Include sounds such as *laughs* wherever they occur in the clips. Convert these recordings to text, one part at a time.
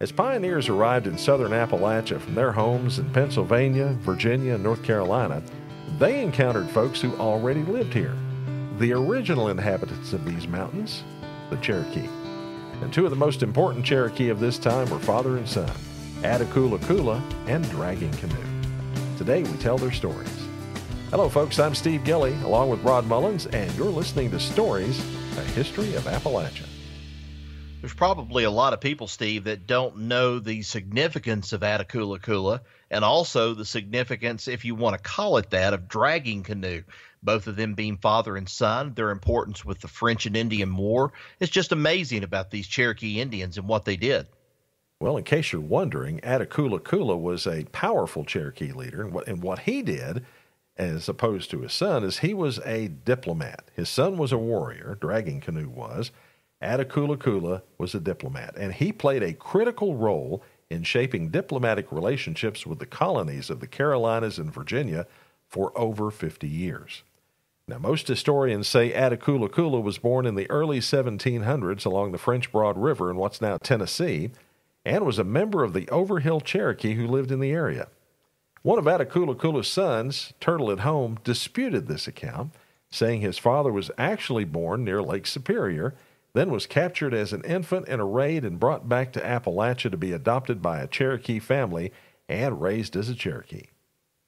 As pioneers arrived in southern Appalachia from their homes in Pennsylvania, Virginia, and North Carolina, they encountered folks who already lived here. The original inhabitants of these mountains, the Cherokee. And two of the most important Cherokee of this time were father and son, Atakula Kula and Dragging Canoe. Today we tell their stories. Hello, folks. I'm Steve Gilly, along with Rod Mullins, and you're listening to Stories, a history of Appalachia. There's probably a lot of people, Steve, that don't know the significance of Atakula Kula and also the significance, if you want to call it that, of dragging canoe. Both of them being father and son, their importance with the French and Indian War. It's just amazing about these Cherokee Indians and what they did. Well, in case you're wondering, Atakula Kula was a powerful Cherokee leader, and what, and what he did, as opposed to his son, is he was a diplomat. His son was a warrior, Dragging Canoe was, Atakula Kula was a diplomat, and he played a critical role in shaping diplomatic relationships with the colonies of the Carolinas and Virginia for over 50 years. Now, most historians say Atakula Kula was born in the early 1700s along the French Broad River in what's now Tennessee and was a member of the Overhill Cherokee who lived in the area. One of Atakula Kula's sons, Turtle at Home, disputed this account, saying his father was actually born near Lake Superior then was captured as an infant and raid and brought back to Appalachia to be adopted by a Cherokee family and raised as a Cherokee.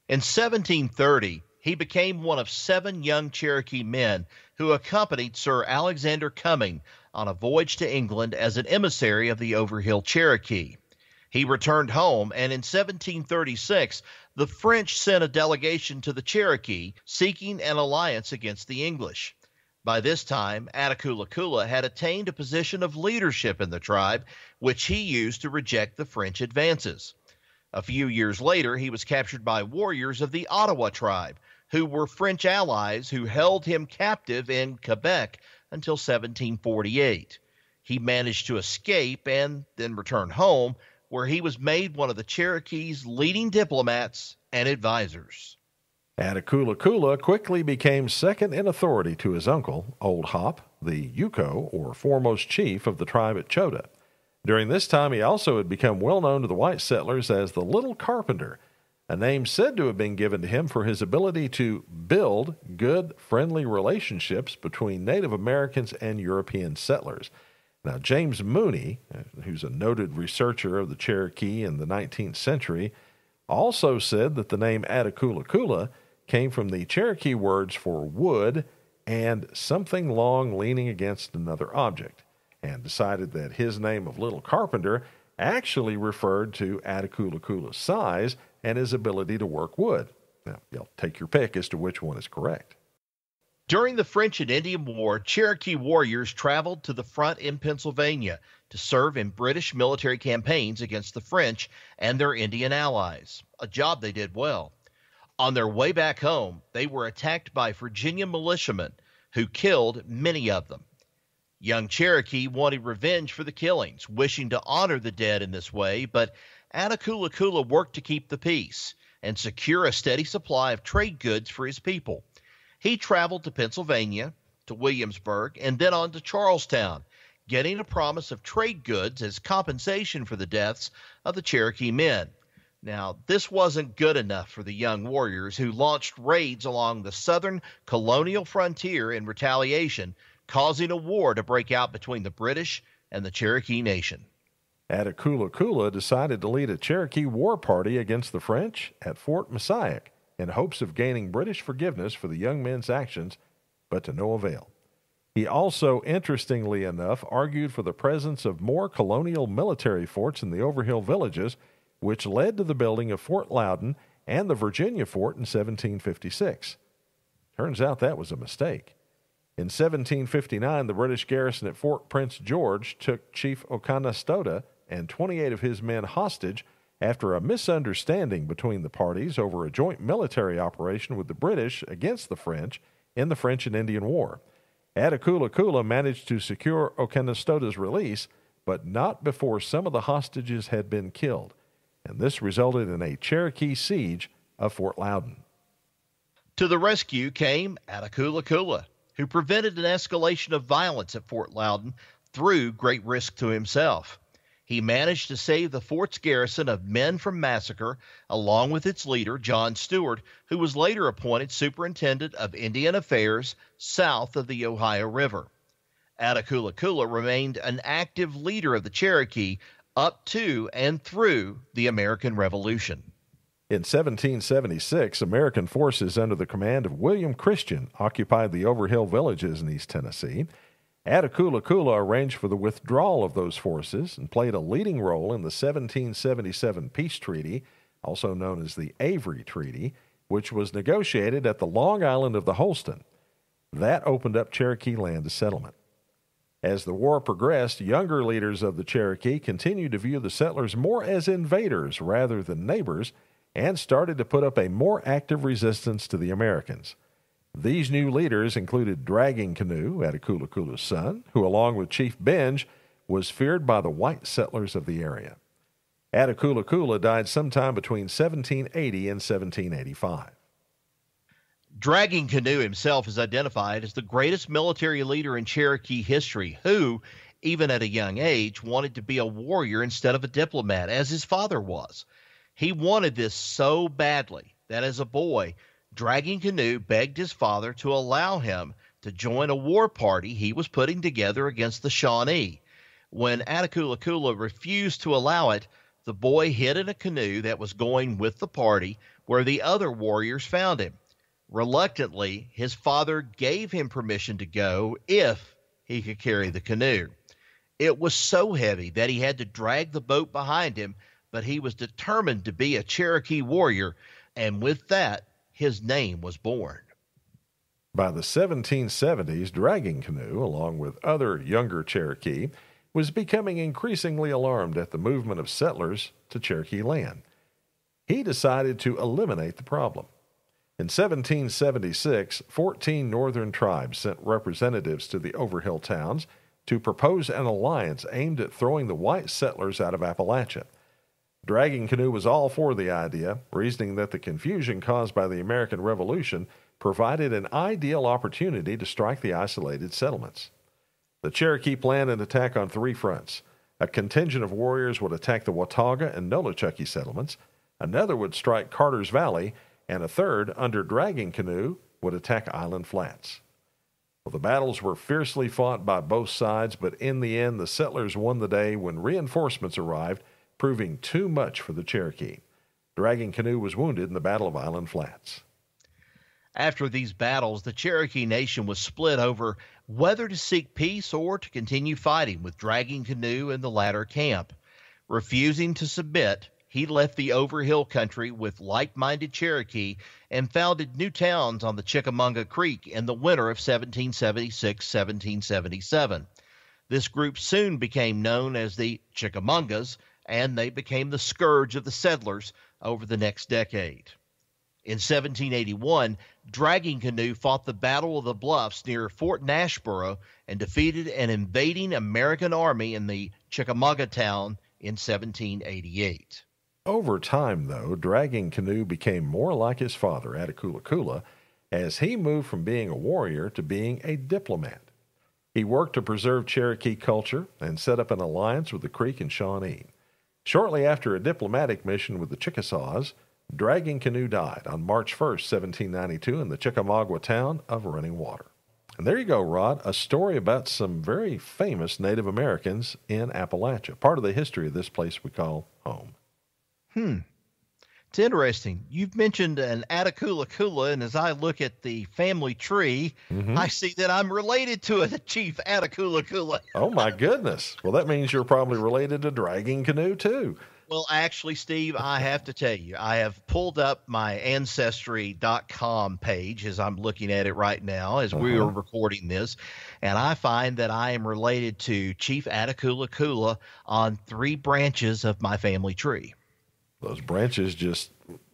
In 1730, he became one of seven young Cherokee men who accompanied Sir Alexander Cumming on a voyage to England as an emissary of the Overhill Cherokee. He returned home, and in 1736, the French sent a delegation to the Cherokee seeking an alliance against the English. By this time, Atakula had attained a position of leadership in the tribe, which he used to reject the French advances. A few years later, he was captured by warriors of the Ottawa tribe, who were French allies who held him captive in Quebec until 1748. He managed to escape and then return home, where he was made one of the Cherokee's leading diplomats and advisors. Atakula Kula quickly became second in authority to his uncle, Old Hop, the Yuko, or foremost chief of the tribe at Chota. During this time, he also had become well known to the white settlers as the Little Carpenter, a name said to have been given to him for his ability to build good, friendly relationships between Native Americans and European settlers. Now, James Mooney, uh, who's a noted researcher of the Cherokee in the 19th century, also said that the name Atakulakula came from the Cherokee words for wood and something long leaning against another object, and decided that his name of Little Carpenter actually referred to Atakulakula's size and his ability to work wood. Now, you'll take your pick as to which one is correct. During the French and Indian War, Cherokee warriors traveled to the front in Pennsylvania to serve in British military campaigns against the French and their Indian allies, a job they did well. On their way back home, they were attacked by Virginia militiamen who killed many of them. Young Cherokee wanted revenge for the killings, wishing to honor the dead in this way, but Attackula Kula worked to keep the peace and secure a steady supply of trade goods for his people. He traveled to Pennsylvania, to Williamsburg, and then on to Charlestown, getting a promise of trade goods as compensation for the deaths of the Cherokee men. Now, this wasn't good enough for the young warriors who launched raids along the southern colonial frontier in retaliation, causing a war to break out between the British and the Cherokee Nation. Atakula Kula decided to lead a Cherokee war party against the French at Fort Massac in hopes of gaining British forgiveness for the young men's actions, but to no avail. He also, interestingly enough, argued for the presence of more colonial military forts in the Overhill villages, which led to the building of Fort Loudon and the Virginia fort in 1756. Turns out that was a mistake. In 1759, the British garrison at Fort Prince George took Chief Okanastota and 28 of his men hostage after a misunderstanding between the parties over a joint military operation with the British against the French in the French and Indian War. Atakula Kula managed to secure Okenistota's release, but not before some of the hostages had been killed, and this resulted in a Cherokee siege of Fort Loudon. To the rescue came Atakula Kula, who prevented an escalation of violence at Fort Loudon through great risk to himself. He managed to save the fort's garrison of men from massacre, along with its leader, John Stewart, who was later appointed superintendent of Indian Affairs south of the Ohio River. Attaculla remained an active leader of the Cherokee up to and through the American Revolution. In 1776, American forces under the command of William Christian occupied the Overhill villages in East Tennessee Atakula Kula arranged for the withdrawal of those forces and played a leading role in the 1777 peace treaty, also known as the Avery Treaty, which was negotiated at the Long Island of the Holston. That opened up Cherokee land to settlement. As the war progressed, younger leaders of the Cherokee continued to view the settlers more as invaders rather than neighbors and started to put up a more active resistance to the Americans. These new leaders included Dragging Canoe, Atakula Kula's son, who, along with Chief Benj, was feared by the white settlers of the area. Atakula Kula died sometime between 1780 and 1785. Dragging Canoe himself is identified as the greatest military leader in Cherokee history, who, even at a young age, wanted to be a warrior instead of a diplomat, as his father was. He wanted this so badly that as a boy, Dragging Canoe begged his father to allow him to join a war party he was putting together against the Shawnee. When Atakulakula refused to allow it, the boy hid in a canoe that was going with the party where the other warriors found him. Reluctantly, his father gave him permission to go if he could carry the canoe. It was so heavy that he had to drag the boat behind him, but he was determined to be a Cherokee warrior, and with that, his name was born. By the 1770s, Dragging Canoe, along with other younger Cherokee, was becoming increasingly alarmed at the movement of settlers to Cherokee land. He decided to eliminate the problem. In 1776, 14 northern tribes sent representatives to the Overhill towns to propose an alliance aimed at throwing the white settlers out of Appalachia. Dragging Canoe was all for the idea, reasoning that the confusion caused by the American Revolution provided an ideal opportunity to strike the isolated settlements. The Cherokee planned an attack on three fronts. A contingent of warriors would attack the Watauga and Nolichucky settlements, another would strike Carter's Valley, and a third, under Dragging Canoe, would attack Island Flats. Well, the battles were fiercely fought by both sides, but in the end, the settlers won the day when reinforcements arrived proving too much for the Cherokee. Dragging Canoe was wounded in the Battle of Island Flats. After these battles, the Cherokee Nation was split over whether to seek peace or to continue fighting with Dragging Canoe in the latter camp. Refusing to submit, he left the Overhill country with like minded Cherokee and founded new towns on the Chickamauga Creek in the winter of 1776 1777. This group soon became known as the Chickamaugas, and they became the scourge of the settlers over the next decade. In 1781, Dragging Canoe fought the Battle of the Bluffs near Fort Nashboro and defeated an invading American army in the Chickamauga town in 1788. Over time, though, Dragging Canoe became more like his father, Attaculla as he moved from being a warrior to being a diplomat. He worked to preserve Cherokee culture and set up an alliance with the Creek and Shawnee. Shortly after a diplomatic mission with the Chickasaws, Dragging Canoe died on March 1, 1792, in the Chickamauga town of Running Water. And there you go, Rod, a story about some very famous Native Americans in Appalachia, part of the history of this place we call home. Hmm. It's interesting. You've mentioned an Atacula Kula, and as I look at the family tree, mm-hmm. I see that I'm related to a Chief Atacula Kula. oh my goodness! Well, that means you're probably related to Dragging Canoe too. Well, actually, Steve, I have to tell you, I have pulled up my ancestry.com page as I'm looking at it right now as uh-huh. we are recording this, and I find that I am related to Chief Atacula Kula on three branches of my family tree those branches just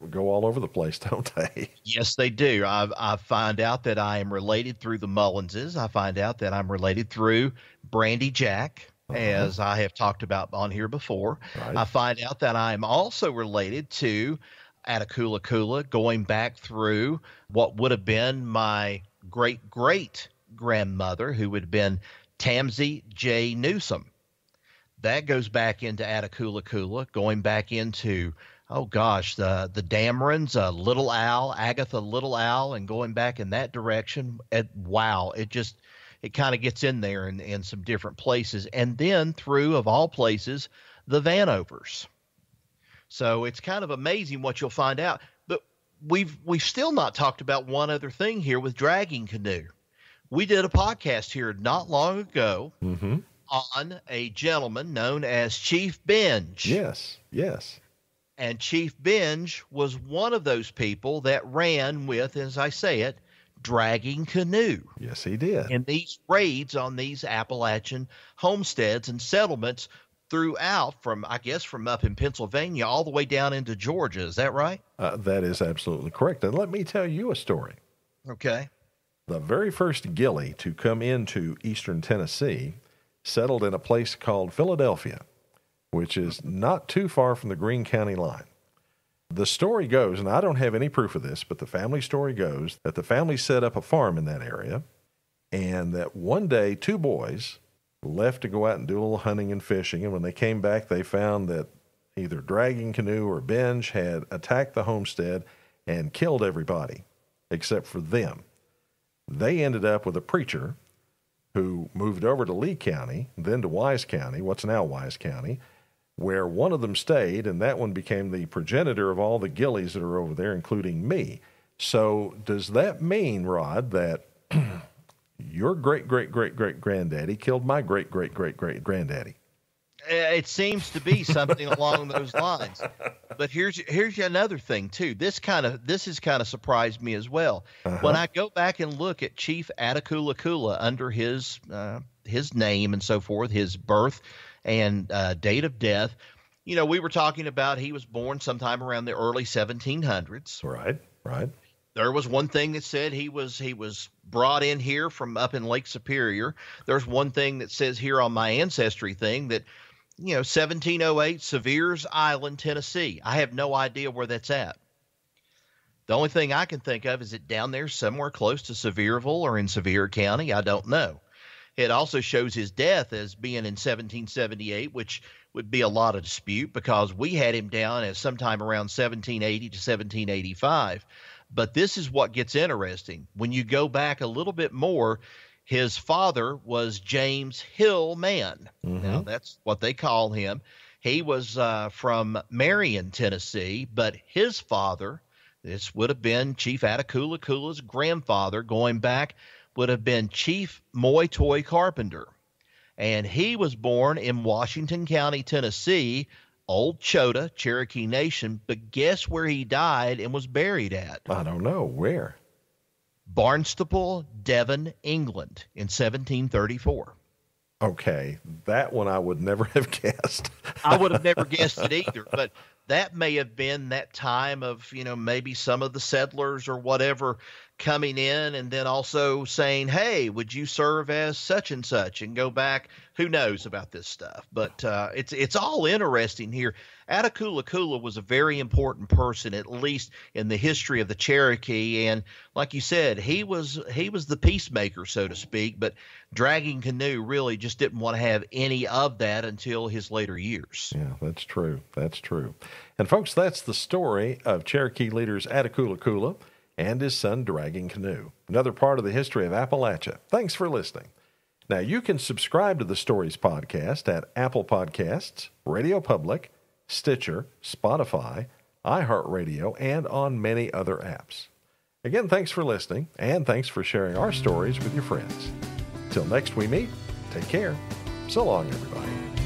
go all over the place, *laughs* don't they? Yes, they do. I, I find out that I am related through the Mullinses. I find out that I'm related through Brandy Jack. Uh-huh. As I have talked about on here before, right. I find out that I am also related to Atakula Kula, going back through what would have been my great great grandmother, who would have been Tamsie J. Newsom that goes back into Atakula Kula, going back into oh gosh, the the Damerons, uh, Little Owl, Agatha Little Owl, and going back in that direction. At, wow, it just it kind of gets in there in, in some different places, and then through of all places, the Vanovers. So it's kind of amazing what you'll find out. But we've we've still not talked about one other thing here with dragging canoe. We did a podcast here not long ago mm-hmm on a gentleman known as Chief Binge. Yes, yes. And Chief Binge was one of those people that ran with, as I say it, dragging canoe. Yes, he did. In these raids on these Appalachian homesteads and settlements throughout from I guess from up in Pennsylvania all the way down into Georgia. Is that right? Uh, that is absolutely correct. And let me tell you a story. Okay. The very first gilly to come into eastern Tennessee settled in a place called Philadelphia, which is not too far from the Greene County line. The story goes, and I don't have any proof of this, but the family story goes that the family set up a farm in that area, and that one day two boys left to go out and do a little hunting and fishing. And when they came back, they found that either Dragon Canoe or Benj had attacked the homestead and killed everybody except for them. They ended up with a preacher who moved over to Lee County, then to Wise County, what's now Wise County, where one of them stayed, and that one became the progenitor of all the Gillies that are over there, including me. So, does that mean, Rod, that *clears throat* your great great great great granddaddy killed my great great great great granddaddy? Uh, it seems to be something along those lines. But here's here's another thing too. This kind of this has kind of surprised me as well. Uh-huh. When I go back and look at Chief Atakula Kula under his uh, his name and so forth, his birth and uh, date of death, you know, we were talking about he was born sometime around the early 1700s. Right, right. There was one thing that said he was he was brought in here from up in Lake Superior. There's one thing that says here on my ancestry thing that you know, 1708 Severs Island, Tennessee. I have no idea where that's at. The only thing I can think of is it down there somewhere close to Sevierville or in Sevier County. I don't know. It also shows his death as being in 1778, which would be a lot of dispute because we had him down as sometime around 1780 to 1785. But this is what gets interesting. When you go back a little bit more, his father was James Hill Mann. Mm-hmm. Now, that's what they call him. He was uh, from Marion, Tennessee, but his father, this would have been Chief Atakula Kula's grandfather going back, would have been Chief Moy Toy Carpenter. And he was born in Washington County, Tennessee, Old Chota, Cherokee Nation. But guess where he died and was buried at? I don't know. Where? Barnstaple, Devon, England in 1734. Okay, that one I would never *laughs* have guessed. I would have never guessed it either, but that may have been that time of, you know, maybe some of the settlers or whatever coming in and then also saying, "Hey, would you serve as such and such?" and go back. Who knows about this stuff? But uh, it's it's all interesting here. Atakula Kula was a very important person, at least in the history of the Cherokee. And like you said, he was he was the peacemaker, so to speak. But Dragging Canoe really just didn't want to have any of that until his later years. Yeah, that's true. That's true. And folks, that's the story of Cherokee leaders Atakula Kula and his son Dragging Canoe. Another part of the history of Appalachia. Thanks for listening. Now, you can subscribe to the Stories Podcast at Apple Podcasts, Radio Public, Stitcher, Spotify, iHeartRadio, and on many other apps. Again, thanks for listening, and thanks for sharing our stories with your friends. Till next we meet, take care. So long, everybody.